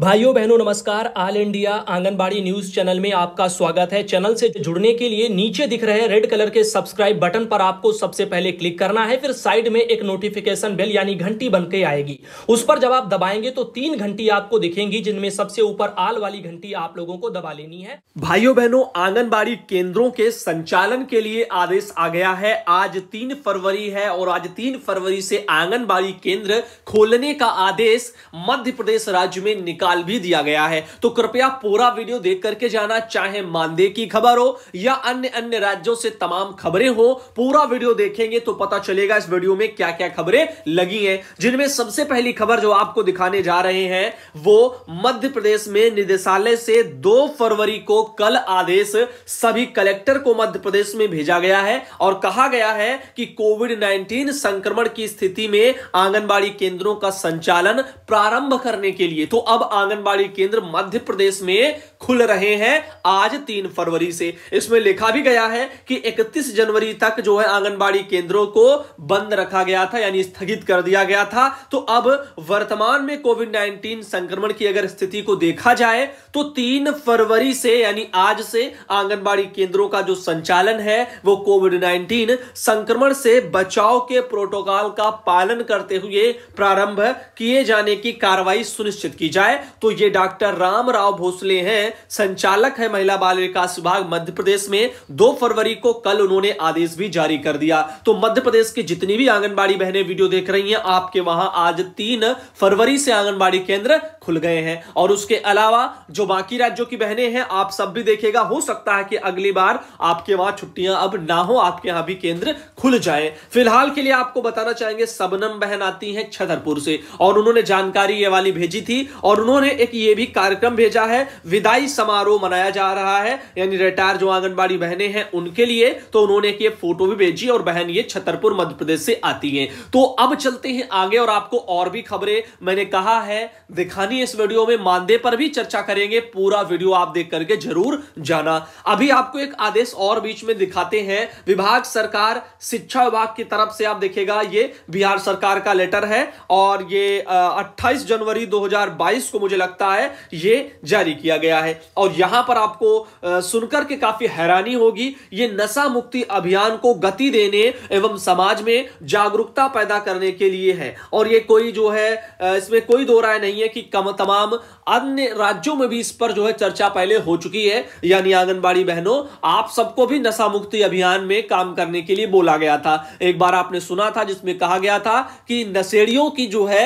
भाइयों बहनों नमस्कार all India anganwadi news channel में आपका स्वागत है चैनल से जुड़ने के लिए नीचे दिख रहे रेड कलर के सब्सक्राइब बटन पर आपको सबसे पहले क्लिक करना है फिर साइड में एक नोटिफिकेशन बेल यानी घंटी बन के आएगी उस पर जब आप दबाएंगे तो तीन घंटी आपको दिखेंगी जिनमें सबसे ऊपर आल वाली घंटी आप लोगों को दबा लेनी है भाइयों बहनों आंगनबाड़ी केंद्रों के संचालन के लिए आदेश आ गया है आज तीन फरवरी है और आज तीन फरवरी से आंगनबाड़ी केंद्र खोलने का आदेश मध्य प्रदेश राज्य में निकल निकाल भी दिया गया है तो कृपया पूरा वीडियो देख करके जाना चाहे मानदेय की खबर हो या अन्य अन्य राज्यों से तमाम खबरें हो पूरा वीडियो देखेंगे तो पता चलेगा इस वीडियो में क्या क्या खबरें लगी हैं जिनमें सबसे पहली खबर जो आपको दिखाने जा रहे हैं वो मध्य प्रदेश में निदेशालय से दो फरवरी को कल आदेश सभी कलेक्टर को मध्य प्रदेश में भेजा गया है और कहा गया है कि कोविड 19 संक्रमण की स्थिति में आंगनबाड़ी केंद्रों का संचालन प्रारंभ करने के लिए तो अब आंगनबाड़ी केंद्र मध्य प्रदेश में खुल रहे हैं आज तीन फरवरी से इसमें लिखा भी गया है कि 31 जनवरी तक जो है आंगनबाड़ी केंद्रों को बंद रखा गया था यानी स्थगित कर दिया गया था तो अब वर्तमान में कोविड 19 संक्रमण की अगर स्थिति को देखा जाए तो तीन फरवरी से यानी आज से आंगनबाड़ी केंद्रों का जो संचालन है वो कोविड नाइन्टीन संक्रमण से बचाव के प्रोटोकॉल का पालन करते हुए प्रारंभ किए जाने की कार्रवाई सुनिश्चित की जाए तो ये डॉक्टर राम राव भोसले हैं संचालक है महिला बाल विकास विभाग मध्य प्रदेश में दो फरवरी को कल उन्होंने आदेश भी जारी कर दिया तो मध्य प्रदेश की जितनी भी आंगनबाड़ी बहने वीडियो देख रही है आपके वहां आज तीन फरवरी से आंगनबाड़ी केंद्र खुल गए हैं और उसके अलावा जो बाकी राज्यों की बहने हैं आप सब भी देखेगा हो सकता है कि अगली बार आपके वहां छुट्टियां अब ना हो आपके यहां भी केंद्र खुल जाए फिलहाल के लिए आपको बताना चाहेंगे सबनम बहन आती हैं छतरपुर से और उन्होंने जानकारी ये वाली भेजी थी और उन्होंने उन्होंने एक ये भी कार्यक्रम भेजा है विदाई समारोह मनाया जा रहा है यानी रिटायर जो आंगनबाड़ी बहने हैं उनके लिए तो उन्होंने एक ये फोटो भी भेजी और बहन ये छतरपुर मध्य प्रदेश से आती है तो अब चलते हैं आगे और आपको और भी खबरें मैंने कहा है दिखानी इस वीडियो में मानदेय पर भी चर्चा करेंगे पूरा वीडियो आप देख करके जरूर जाना अभी आपको एक आदेश और बीच में दिखाते हैं विभाग सरकार शिक्षा विभाग की तरफ से आप देखेगा ये बिहार सरकार का लेटर है और ये अट्ठाईस जनवरी 2022 को मुझे लगता है ये जारी किया गया है और यहां पर आपको सुनकर के काफी हैरानी होगी ये नशा मुक्ति अभियान को गति देने एवं समाज में जागरूकता पैदा करने के लिए है और ये कोई जो है इसमें कोई दो राय नहीं है कि कम तमाम अन्य राज्यों में भी इस पर जो है चर्चा पहले हो चुकी है यानी आंगनबाड़ी बहनों आप सबको भी नशा मुक्ति अभियान में काम करने के लिए बोला गया था एक बार आपने सुना था जिसमें कहा गया था कि नशेड़ियों की जो है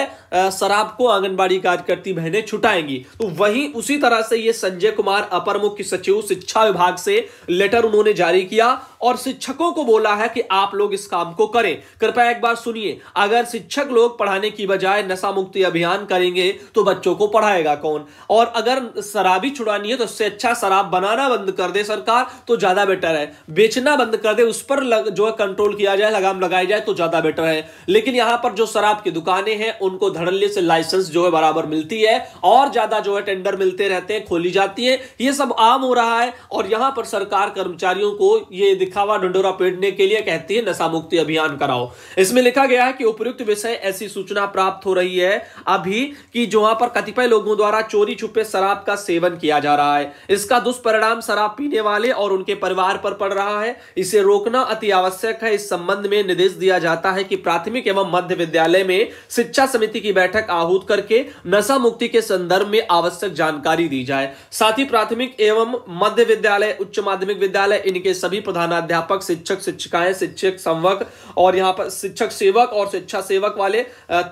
शराब को आंगनबाड़ी कार्यकर्ती बहनें छुटाएंगी तो वही उसी तरह से ये संजय कुमार अपर मुख्य सचिव शिक्षा विभाग से लेटर उन्होंने जारी किया और शिक्षकों को बोला है कि आप लोग इस काम को करें कृपया एक बार सुनिए अगर शिक्षक लोग पढ़ाने की बजाय नशा मुक्ति अभियान करेंगे तो बच्चों को पढ़ाएगा कौन और अगर शराबी छुड़ानी है तो उससे अच्छा शराब बनाना बंद कर दे सरकार तो ज्यादा बेटर है बेचना बंद कर दे उस पर लग, जो है कंट्रोल किया जाए लगाम लगाई जाए तो ज्यादा बेटर है लेकिन यहां पर जो शराब की दुकानें हैं उनको धड़ल्ले से लाइसेंस जो है बराबर मिलती है और ज्यादा जो है टेंडर मिलते रहते हैं खोली जाती है ये सब आम हो रहा है और यहां पर सरकार कर्मचारियों को ये लिखा हुआ ढंडोरा पीटने के लिए कहती है नशा मुक्ति अभियान कराओ इसमें लिखा गया है कि उपयुक्त विषय ऐसी सूचना प्राप्त हो रही है अभी कि वहां पर कतिपय लोगों द्वारा चोरी छुपे शराब का सेवन किया जा रहा है इसका दुष्परिणाम शराब पीने वाले और उनके परिवार पर पड़ रहा है इसे रोकना अति आवश्यक है इस संबंध में निर्देश दिया जाता है कि प्राथमिक एवं मध्य विद्यालय में शिक्षा समिति की बैठक आहूत करके नशा मुक्ति के संदर्भ में आवश्यक जानकारी दी जाए साथ ही प्राथमिक एवं मध्य विद्यालय उच्च माध्यमिक विद्यालय इनके सभी प्रधान प्राध्यापक शिक्षक शिक्षिकाएं शिक्षक संवक और यहाँ पर शिक्षक सेवक और शिक्षा सेवक वाले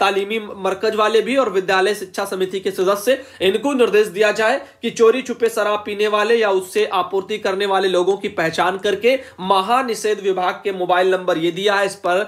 तालीमी मरकज वाले भी और विद्यालय शिक्षा समिति के सदस्य इनको निर्देश दिया जाए कि चोरी छुपे शराब पीने वाले या उससे आपूर्ति करने वाले लोगों की पहचान करके महानिषेध विभाग के मोबाइल नंबर ये दिया है इस पर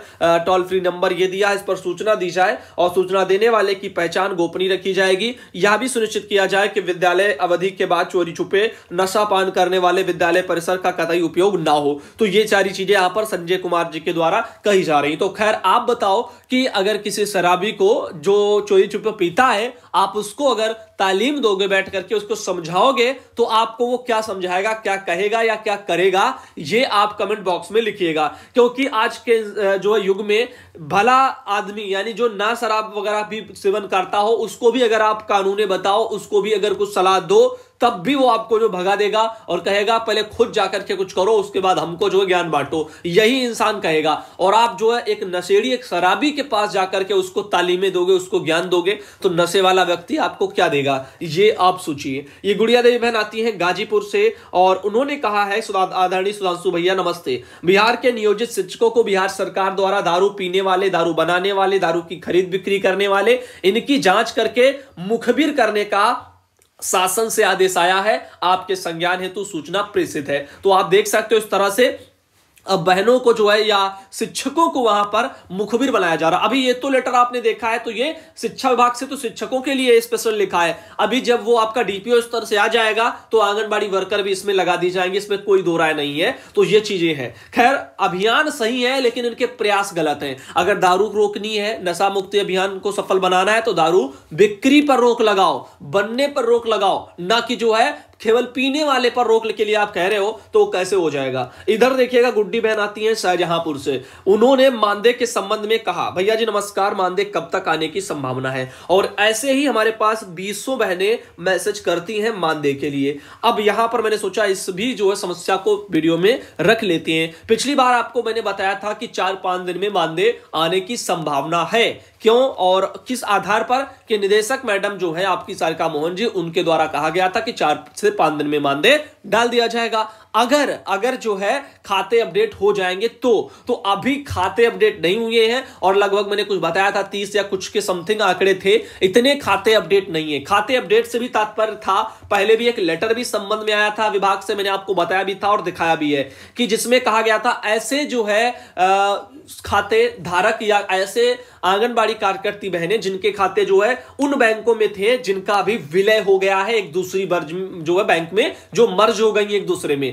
टोल फ्री नंबर ये दिया है इस पर सूचना दी जाए और सूचना देने वाले की पहचान गोपनीय रखी जाएगी यह भी सुनिश्चित किया जाए कि विद्यालय अवधि के बाद चोरी छुपे नशा पान करने वाले विद्यालय परिसर का कतई उपयोग ना हो तो ये सारी चीजें यहां पर संजय कुमार जी के द्वारा कही जा रही तो खैर आप बताओ कि अगर किसी शराबी को जो चोरी चुप पीता है आप उसको अगर तालीम दोगे बैठ करके उसको समझाओगे तो आपको वो क्या समझाएगा क्या कहेगा या क्या करेगा ये आप कमेंट बॉक्स में लिखिएगा क्योंकि आज के जो है युग में भला आदमी यानी जो ना शराब वगैरह भी सेवन करता हो उसको भी अगर आप कानूने बताओ उसको भी अगर कुछ सलाह दो तब भी वो आपको जो भगा देगा और कहेगा पहले खुद जाकर के कुछ करो उसके बाद हमको जो है ज्ञान बांटो यही इंसान कहेगा और आप जो है एक नशेड़ी एक शराबी के पास जाकर के उसको तालीमें दोगे उसको ज्ञान दोगे तो नशे वाला व्यक्ति आपको क्या देगा ये आप सोचिए ये गुड़िया देवी बहन आती है गाजीपुर से और उन्होंने कहा है आदरणी सुधांशु भैया नमस्ते बिहार के नियोजित शिक्षकों को बिहार सरकार द्वारा दारू पीने वाले दारू बनाने वाले दारू की खरीद बिक्री करने वाले इनकी जांच करके मुखबिर करने का शासन से आदेश आया है आपके संज्ञान हेतु सूचना प्रेषित है तो आप देख सकते हो इस तरह से बहनों को जो है या शिक्षकों को वहां पर मुखबिर बनाया जा रहा अभी ये तो लेटर आपने देखा है तो ये शिक्षा विभाग से तो शिक्षकों के लिए स्पेशल लिखा है अभी जब वो आपका डीपीओ स्तर से आ जाएगा तो आंगनबाड़ी वर्कर भी इसमें लगा दी जाएंगे इसमें कोई दो राय नहीं है तो ये चीजें हैं खैर अभियान सही है लेकिन इनके प्रयास गलत है अगर दारू रोकनी है नशा मुक्ति अभियान को सफल बनाना है तो दारू बिक्री पर रोक लगाओ बनने पर रोक लगाओ ना कि जो है केवल पीने वाले पर रोक के लिए आप कह रहे हो तो कैसे हो जाएगा इधर देखिएगा गुड्डी बहन आती है शाहजहांपुर से उन्होंने मानदे के संबंध में कहा भैया जी नमस्कार मानदेय कब तक आने की संभावना है और ऐसे ही हमारे पास बीसों बहनें मैसेज करती हैं मानदेय के लिए अब यहां पर मैंने सोचा इस भी जो है समस्या को वीडियो में रख लेती हैं पिछली बार आपको मैंने बताया था कि चार पांच दिन में मानदेय आने की संभावना है क्यों और किस आधार पर कि निदेशक मैडम जो है आपकी सारिका मोहन जी उनके द्वारा कहा गया था कि चार से पांच दिन में मानदेय डाल दिया जाएगा अगर अगर जो है खाते अपडेट हो जाएंगे तो तो अभी खाते अपडेट नहीं हुए हैं और लगभग मैंने कुछ बताया था तीस या कुछ के समथिंग आंकड़े थे इतने खाते अपडेट नहीं है खाते अपडेट से भी तात्पर्य था पहले भी एक लेटर भी संबंध में आया था विभाग से मैंने आपको बताया भी था और दिखाया भी है कि जिसमें कहा गया था ऐसे जो है आ, खाते धारक या ऐसे आंगनबाड़ी कार्यकर्ती बहनें जिनके खाते जो है उन बैंकों में थे जिनका अभी विलय हो गया है एक दूसरी जो है बैंक में जो मर्ज हो गई एक दूसरे में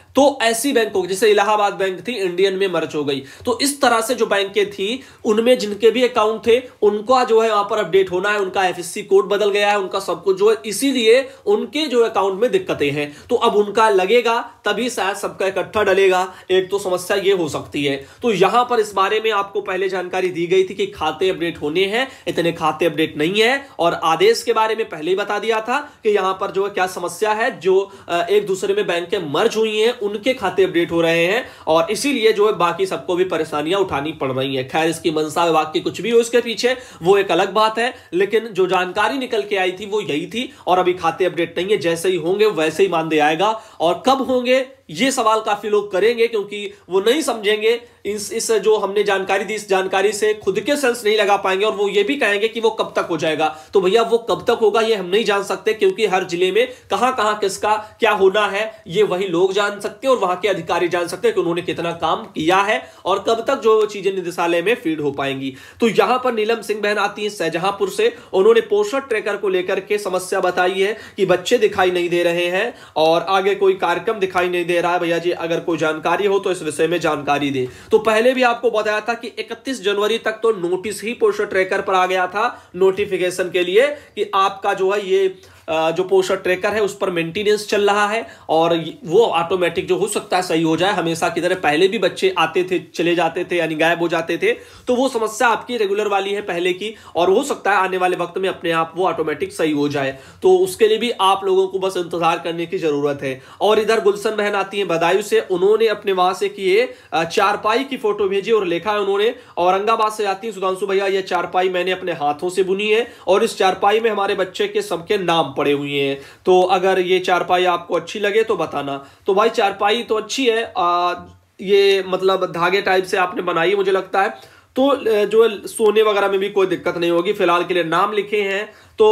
तो ऐसी बैंक होगी जैसे इलाहाबाद बैंक थी इंडियन में मर्ज हो गई तो इस तरह से जो बैंकें थी उनमें जिनके भी अकाउंट थे उनका जो है वहां पर अपडेट होना है उनका एफएससी कोड बदल गया है उनका सब कुछ जो है इसीलिए उनके जो अकाउंट में दिक्कतें हैं तो अब उनका लगेगा तभी शायद सबका इकट्ठा डलेगा एक तो समस्या ये हो सकती है तो यहां पर इस बारे में आपको पहले जानकारी दी गई थी कि खाते अपडेट होने हैं इतने खाते अपडेट नहीं है और आदेश के बारे में पहले ही बता दिया था कि यहां पर जो है क्या समस्या है जो एक दूसरे में बैंक मर्ज हुई है उनके खाते अपडेट हो रहे हैं और इसीलिए जो है बाकी सबको भी परेशानियां उठानी पड़ रही है खैर इसकी मनसा विभाग की कुछ भी हो इसके पीछे वो एक अलग बात है लेकिन जो जानकारी निकल के आई थी वो यही थी और अभी खाते अपडेट नहीं है जैसे ही होंगे वैसे ही मानदेय आएगा और कब होंगे ये सवाल काफी लोग करेंगे क्योंकि वो नहीं समझेंगे इस इस जो हमने जानकारी दी इस जानकारी से खुद के सेंस नहीं लगा पाएंगे और वो ये भी कहेंगे कि वो कब तक हो जाएगा तो भैया वो कब तक होगा ये हम नहीं जान सकते क्योंकि हर जिले में कहां कहां किसका क्या होना है ये वही लोग जान सकते और वहां के अधिकारी जान सकते हैं कि उन्होंने कितना काम किया है और कब तक जो चीजें निदेशालय में फीड हो पाएंगी तो यहां पर नीलम सिंह बहन आती है शहजहांपुर से उन्होंने पोषण ट्रेकर को लेकर के समस्या बताई है कि बच्चे दिखाई नहीं दे रहे हैं और आगे कोई कार्यक्रम दिखाई नहीं दे रहा है भैया जी अगर कोई जानकारी हो तो इस विषय में जानकारी दे तो पहले भी आपको बताया था कि 31 जनवरी तक तो नोटिस ही पोस्टर ट्रैकर पर आ गया था नोटिफिकेशन के लिए कि आपका जो है ये जो पोस्टर ट्रैकर है उस पर मेंटेनेंस चल रहा है और वो ऑटोमेटिक जो हो सकता है सही हो जाए हमेशा की तरह पहले भी बच्चे आते थे चले जाते थे यानी गायब हो जाते थे तो वो समस्या आपकी रेगुलर वाली है पहले की और हो सकता है आने वाले वक्त में अपने आप वो ऑटोमेटिक सही हो जाए तो उसके लिए भी आप लोगों को बस इंतजार करने की जरूरत है और इधर गुलशन बहन आती है बदायूं से उन्होंने अपने वहां से किए चारपाई की फोटो भेजी और लिखा है उन्होंने औरंगाबाद से आती है सुधांशु भैया ये चारपाई मैंने अपने हाथों से बुनी है और इस चारपाई में हमारे बच्चे के सबके नाम पड़े हुए हैं तो अगर ये चारपाई आपको अच्छी लगे तो बताना तो भाई चारपाई तो अच्छी है आ, ये मतलब धागे टाइप से आपने बनाई मुझे लगता है तो जो सोने वगैरह में भी कोई दिक्कत नहीं होगी फिलहाल के लिए नाम लिखे हैं तो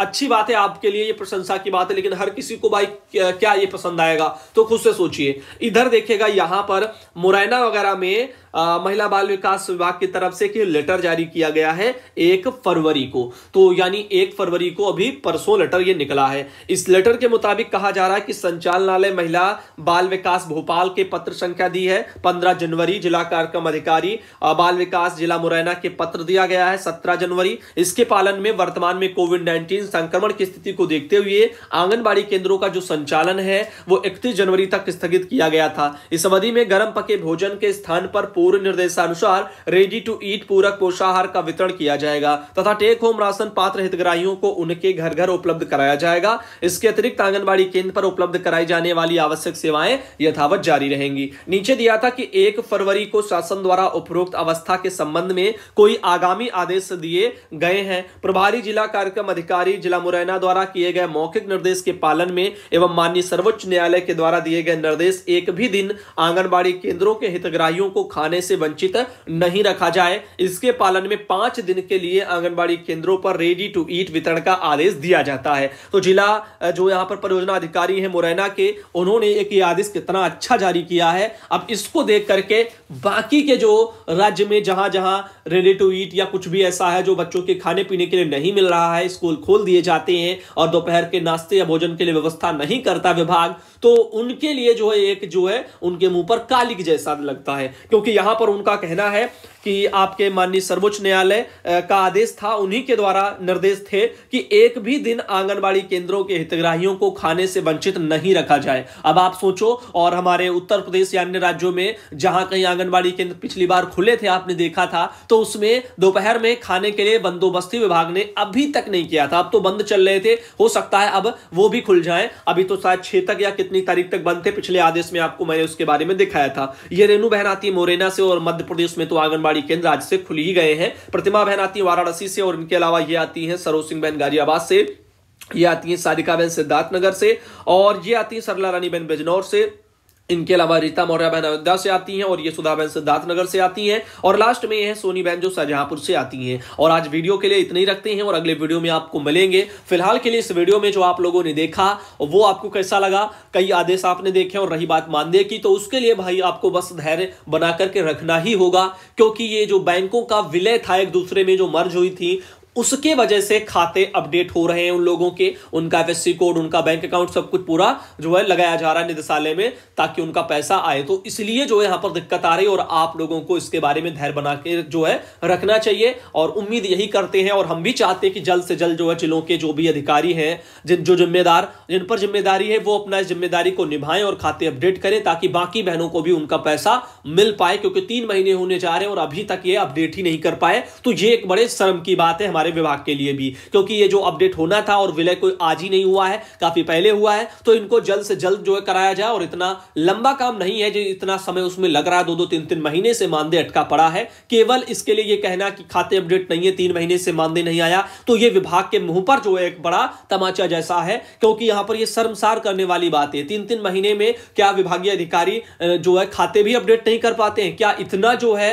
अच्छी बात है आपके लिए ये प्रशंसा की बात है लेकिन हर किसी को भाई क्या ये पसंद आएगा तो खुद से सोचिए इधर देखेगा यहां पर मुरैना वगैरह में आ, महिला बाल विकास विभाग की तरफ से कि लेटर जारी किया गया है एक फरवरी को तो यानी एक फरवरी को अभी परसों लेटर ये निकला है इस लेटर के मुताबिक कहा जा रहा है कि संचालनालय महिला बाल विकास भोपाल के पत्र संख्या दी है पंद्रह जनवरी जिला कार्यक्रम अधिकारी बाल विकास जिला मुरैना के पत्र दिया गया है सत्रह जनवरी इसके पालन में वर्तमान में कोविड कोविड 19 संक्रमण की स्थिति को देखते हुए आंगनबाड़ी केंद्रों का जो संचालन है वो इकतीस जनवरी तक स्थगित किया गया था इस अवधि में गर्म पके भोजन के स्थान पर पूर्व निर्देशानुसार रेडी टू ईट पूरक पोषाहार का वितरण किया जाएगा तथा टेक होम राशन पात्र हितग्राहियों को उनके घर घर उपलब्ध कराया जाएगा इसके अतिरिक्त आंगनबाड़ी केंद्र पर उपलब्ध कराई जाने वाली आवश्यक सेवाएं यथावत जारी रहेंगी नीचे दिया था कि एक फरवरी को शासन द्वारा उपरोक्त अवस्था के संबंध में कोई आगामी आदेश दिए गए हैं प्रभारी जिला कार्यक्रम कार्यक्रम अधिकारी जिला मुरैना द्वारा किए गए मौखिक निर्देश के पालन में एवं माननीय सर्वोच्च न्यायालय के द्वारा दिए गए निर्देश एक भी दिन आंगनबाड़ी केंद्रों के हितग्राहियों को खाने से वंचित नहीं रखा जाए इसके पालन में पांच दिन के लिए आंगनबाड़ी केंद्रों पर रेडी टू ईट वितरण का आदेश दिया जाता है तो जिला जो यहाँ पर परियोजना अधिकारी है मुरैना के उन्होंने एक ये आदेश कितना अच्छा जारी किया है अब इसको देख करके बाकी के जो राज्य में जहां जहां रेडी टू ईट या कुछ भी ऐसा है जो बच्चों के खाने पीने के लिए नहीं मिल रहा है हाई स्कूल खोल दिए जाते हैं और दोपहर के नाश्ते या भोजन के लिए व्यवस्था नहीं करता विभाग तो उनके लिए जो है एक जो है उनके मुंह पर कालिक जैसा लगता है क्योंकि यहां पर उनका कहना है कि आपके माननीय सर्वोच्च न्यायालय का आदेश था उन्हीं के द्वारा निर्देश थे कि एक भी दिन आंगनबाड़ी केंद्रों के हितग्राहियों को खाने से वंचित नहीं रखा जाए अब आप सोचो और हमारे उत्तर प्रदेश या अन्य राज्यों में जहां कहीं आंगनबाड़ी केंद्र पिछली बार खुले थे आपने देखा था तो उसमें दोपहर में खाने के लिए बंदोबस्ती विभाग ने अभी तक नहीं किया था अब तो बंद चल रहे थे हो सकता है अब वो भी खुल जाए अभी तो शायद छह तक या कितने कितनी तारीख तक बंद थे पिछले आदेश में आपको मैंने उसके बारे में दिखाया था ये रेणु बहनाती मोरेना से और मध्य प्रदेश में तो आंगनबाड़ी केंद्र आज से खुल ही गए हैं प्रतिमा बहन आती है वाराणसी से और इनके अलावा ये आती है सरोज सिंह बहन गाजियाबाद से ये आती है सारिका बहन सिद्धार्थनगर से और ये आती है सरला रानी बहन बिजनौर से इनके अलावा रीता मौर्य बहन अयोध्या से आती हैं और ये सुधा बहन सिद्धार्थनगर से आती हैं और लास्ट में ये है सोनी बहन जो शाहजहांपुर से आती हैं और आज वीडियो के लिए इतने ही रखते हैं और अगले वीडियो में आपको मिलेंगे फिलहाल के लिए इस वीडियो में जो आप लोगों ने देखा वो आपको कैसा लगा कई आदेश आपने देखे और रही बात मानदेय की तो उसके लिए भाई आपको बस धैर्य बना करके रखना ही होगा क्योंकि ये जो बैंकों का विलय था एक दूसरे में जो मर्ज हुई थी उसके वजह से खाते अपडेट हो रहे हैं उन लोगों के उनका एफ कोड उनका बैंक अकाउंट सब कुछ पूरा जो है लगाया जा रहा है निदेशालय में ताकि उनका पैसा आए तो इसलिए जो है यहां पर दिक्कत आ रही है और आप लोगों को इसके बारे में धैर्य बना के जो है रखना चाहिए और उम्मीद यही करते हैं और हम भी चाहते हैं कि जल्द से जल्द जो है जिलों के जो भी अधिकारी हैं जिन जो जिम्मेदार जिन पर जिम्मेदारी है वो अपना इस जिम्मेदारी को निभाएं और खाते अपडेट करें ताकि बाकी बहनों को भी उनका पैसा मिल पाए क्योंकि तीन महीने होने जा रहे हैं और अभी तक ये अपडेट ही नहीं कर पाए तो ये एक बड़े शर्म की बात है हमारे हमारे विभाग के लिए भी क्योंकि ये जो अपडेट होना था और विलय कोई आज ही नहीं हुआ है काफी पहले हुआ है तो इनको जल्द से जल्द जो है कराया जाए और इतना लंबा काम नहीं है जो इतना समय उसमें लग रहा है दो दो तीन तीन महीने से मानदेय अटका पड़ा है केवल इसके लिए ये कहना कि खाते अपडेट नहीं है तीन महीने से मानदेय नहीं आया तो ये विभाग के मुंह पर जो है एक बड़ा तमाचा जैसा है क्योंकि यहां पर यह शर्मसार करने वाली बात है तीन तीन महीने में क्या विभागीय अधिकारी जो है खाते भी अपडेट नहीं कर पाते हैं क्या इतना जो है